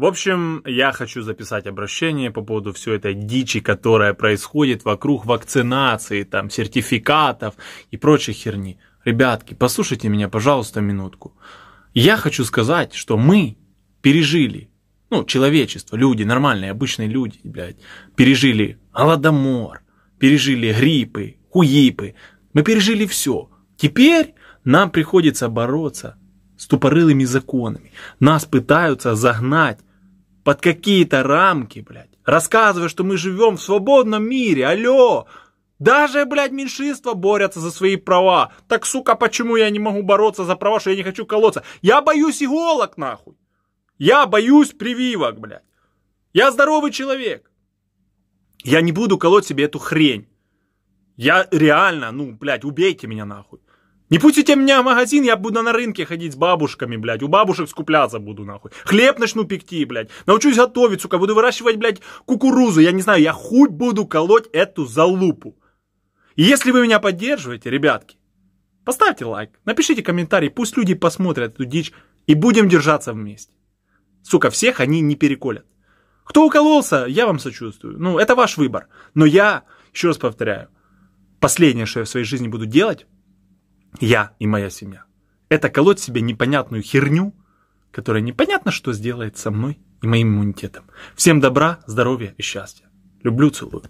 В общем, я хочу записать обращение по поводу всей этой дичи, которая происходит вокруг вакцинации, там, сертификатов и прочей херни. Ребятки, послушайте меня, пожалуйста, минутку. Я хочу сказать, что мы пережили, ну, человечество, люди, нормальные, обычные люди, блядь, пережили голодомор, пережили гриппы, хуипы, мы пережили все. Теперь нам приходится бороться с тупорылыми законами. Нас пытаются загнать под какие-то рамки, блядь, рассказывая, что мы живем в свободном мире, алло! Даже, блядь, меньшинства борются за свои права. Так, сука, почему я не могу бороться за права, что я не хочу колоться? Я боюсь иголок, нахуй. Я боюсь прививок, блядь. Я здоровый человек. Я не буду колоть себе эту хрень. Я реально, ну, блядь, убейте меня, нахуй. Не пустите меня в магазин, я буду на рынке ходить с бабушками, блядь. У бабушек скупляться буду, нахуй. Хлеб начну пекти, блядь. Научусь готовить, сука. Буду выращивать, блядь, кукурузу. Я не знаю, я хуй буду колоть эту залупу. И если вы меня поддерживаете, ребятки, поставьте лайк, напишите комментарий, пусть люди посмотрят эту дичь и будем держаться вместе. Сука, всех они не переколят. Кто укололся, я вам сочувствую. Ну, это ваш выбор. Но я, еще раз повторяю, последнее, что я в своей жизни буду делать, я и моя семья. Это колоть себе непонятную херню, которая непонятно, что сделает со мной и моим иммунитетом. Всем добра, здоровья и счастья. Люблю, целую.